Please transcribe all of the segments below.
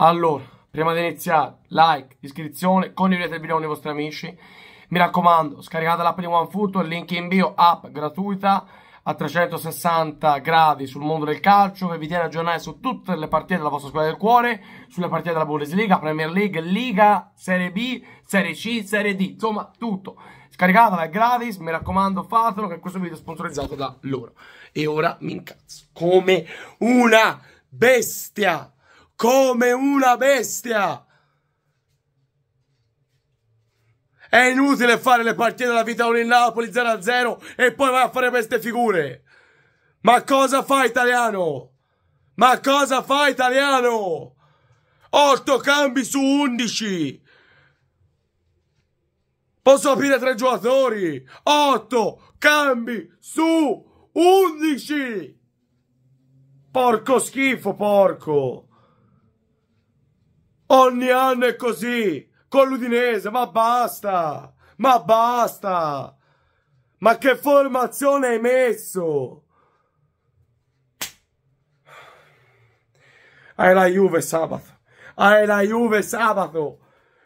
Allora, prima di iniziare, like, iscrizione, condividete il video con i vostri amici. Mi raccomando, scaricate l'app di OneFootball, link in bio, app gratuita a 360 gradi sul mondo del calcio che vi tiene aggiornati su tutte le partite della vostra squadra del cuore, sulle partite della Bundesliga, Premier League, Liga, Serie B, Serie C, Serie D, insomma tutto. Scaricatela, è gratis, mi raccomando fatelo che questo video è sponsorizzato da loro. E ora mi incazzo come una bestia! come una bestia. È inutile fare le partite della vita in Napoli 0-0 e poi vai a fare queste figure. Ma cosa fa italiano? Ma cosa fa italiano? 8 cambi su 11. Posso aprire tre giocatori. 8 cambi su 11. Porco schifo, porco. Ogni anno è così, con l'Udinese, ma basta, ma basta. Ma che formazione hai messo? Hai la Juve sabato, hai la Juve sabato.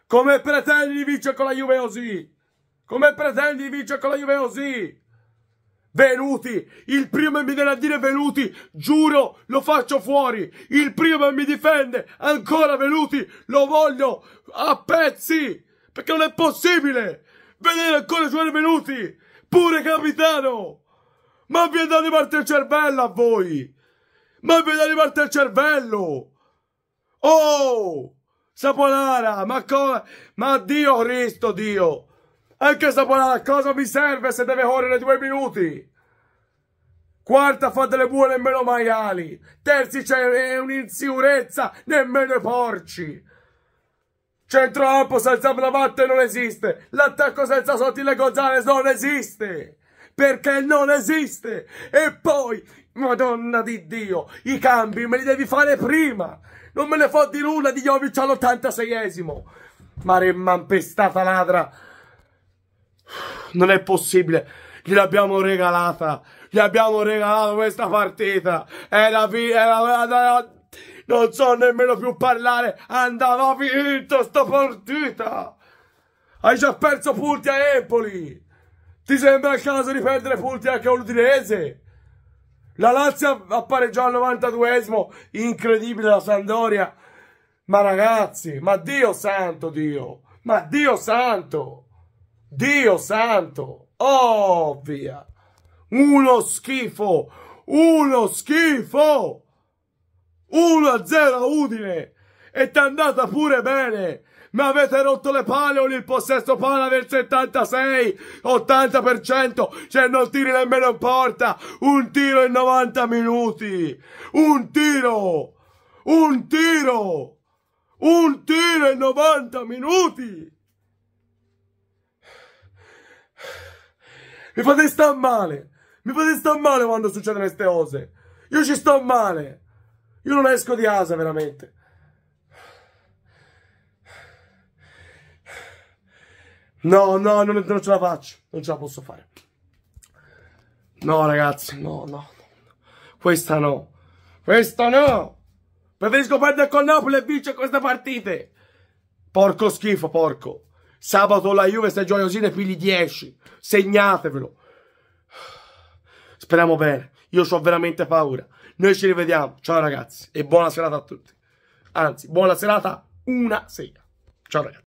Come pretendi di vincere con la Juve così? Come pretendi di vincere con la Juve così? Venuti, il primo mi viene a dire Venuti, giuro, lo faccio fuori. Il primo mi difende, ancora Venuti, lo voglio a pezzi, perché non è possibile vedere ancora giocare Venuti, pure capitano. Ma vi è andate parte il cervello a voi. Ma vi è andate parte il cervello. Oh, Saponara, ma come, Ma Dio Cristo, Dio. Anche Saponara, cosa mi serve se deve correre due minuti? Quarta fa delle buone nemmeno maiali. Terzi c'è un'insicurezza nemmeno i porci. Centrocampo senza Bravante non esiste. L'attacco senza Sottile Gonzales non esiste. Perché non esiste. E poi, madonna di Dio, i cambi me li devi fare prima. Non me ne fa di nulla di Jovic all'86esimo. Ma remman pestata ladra. Non è possibile. Gliel'abbiamo regalata. Gli abbiamo regalato questa partita. Era finita. Non so nemmeno più parlare. Andava vinto sta partita. Hai già perso punti a Empoli. Ti sembra il caso di perdere punti anche a Udinese? La Lazio appare già al 92esimo, incredibile la Sandoria. Ma ragazzi, ma Dio santo Dio, ma Dio santo! Dio santo! Oh, via! Uno schifo! Uno schifo! 1-0 Udine! E ti è andata pure bene! Mi avete rotto le palle con il possesso palla del 76-80%, cioè non tiri nemmeno in porta, un tiro in 90 minuti, un tiro, un tiro, un tiro in 90 minuti! Mi fate sta male. Mi fate sta male quando succedono queste cose. Io ci sto male. Io non esco di casa, veramente. No, no, non, non ce la faccio. Non ce la posso fare. No, ragazzi, no, no. no. Questa no. Questa no. Preferisco perdere con Napoli e vincere queste partite. Porco schifo, porco. Sabato la Juve stagione così ne pigli 10. Segnatevelo. Speriamo bene. Io ho veramente paura. Noi ci rivediamo. Ciao ragazzi e buona serata a tutti. Anzi, buona serata una sera. Ciao ragazzi.